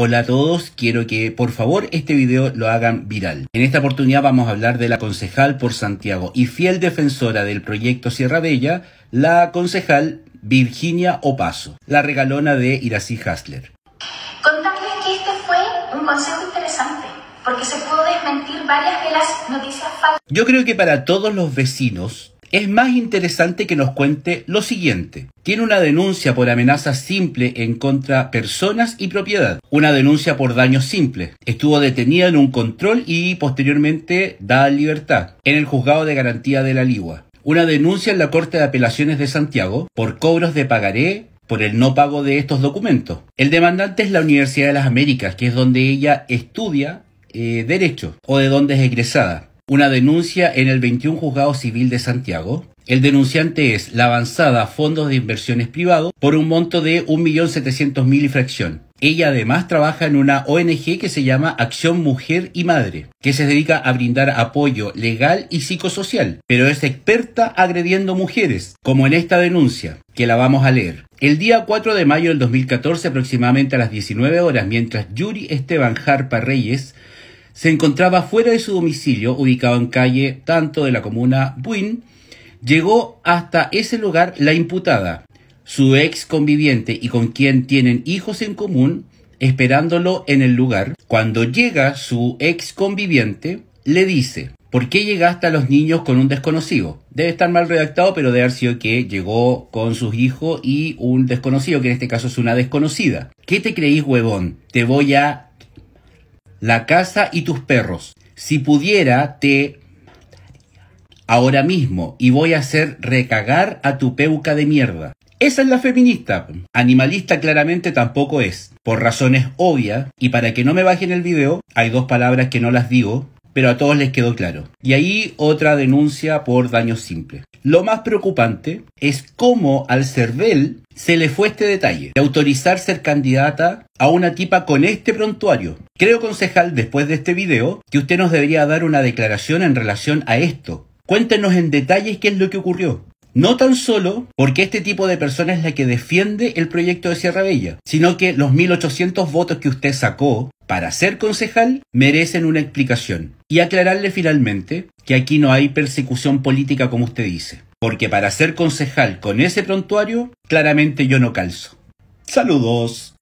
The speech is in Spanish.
Hola a todos, quiero que por favor este video lo hagan viral. En esta oportunidad vamos a hablar de la concejal por Santiago y fiel defensora del proyecto Sierra Bella, la concejal Virginia Opaso, la regalona de Iracy Hasler. Contarles que este fue un consejo interesante porque se pudo desmentir varias de las noticias falsas. Yo creo que para todos los vecinos es más interesante que nos cuente lo siguiente. Tiene una denuncia por amenaza simple en contra personas y propiedad, una denuncia por daños simples. Estuvo detenida en un control y posteriormente dada libertad en el juzgado de garantía de la Ligua. Una denuncia en la Corte de Apelaciones de Santiago por cobros de pagaré por el no pago de estos documentos. El demandante es la Universidad de las Américas, que es donde ella estudia eh, derecho o de donde es egresada una denuncia en el 21 Juzgado Civil de Santiago. El denunciante es la avanzada Fondos de Inversiones Privados por un monto de 1.700.000 y fracción. Ella además trabaja en una ONG que se llama Acción Mujer y Madre, que se dedica a brindar apoyo legal y psicosocial, pero es experta agrediendo mujeres, como en esta denuncia, que la vamos a leer. El día 4 de mayo del 2014, aproximadamente a las 19 horas, mientras Yuri Esteban Jarpa Reyes se encontraba fuera de su domicilio, ubicado en calle tanto de la comuna Buin, llegó hasta ese lugar la imputada, su ex conviviente y con quien tienen hijos en común, esperándolo en el lugar. Cuando llega su ex conviviente, le dice, ¿por qué llegaste a los niños con un desconocido? Debe estar mal redactado, pero debe haber sido que llegó con sus hijos y un desconocido, que en este caso es una desconocida. ¿Qué te creís, huevón? Te voy a la casa y tus perros. Si pudiera, te ahora mismo y voy a hacer recagar a tu peuca de mierda. Esa es la feminista. Animalista claramente tampoco es. Por razones obvias, y para que no me bajen el video, hay dos palabras que no las digo, pero a todos les quedó claro. Y ahí otra denuncia por daño simple. Lo más preocupante es cómo al Cervel se le fue este detalle de autorizar ser candidata a una tipa con este prontuario. Creo, concejal, después de este video, que usted nos debería dar una declaración en relación a esto. Cuéntenos en detalles qué es lo que ocurrió. No tan solo porque este tipo de persona es la que defiende el proyecto de Sierra Bella, sino que los 1.800 votos que usted sacó para ser concejal merecen una explicación. Y aclararle finalmente que aquí no hay persecución política como usted dice, porque para ser concejal con ese prontuario, claramente yo no calzo. Saludos.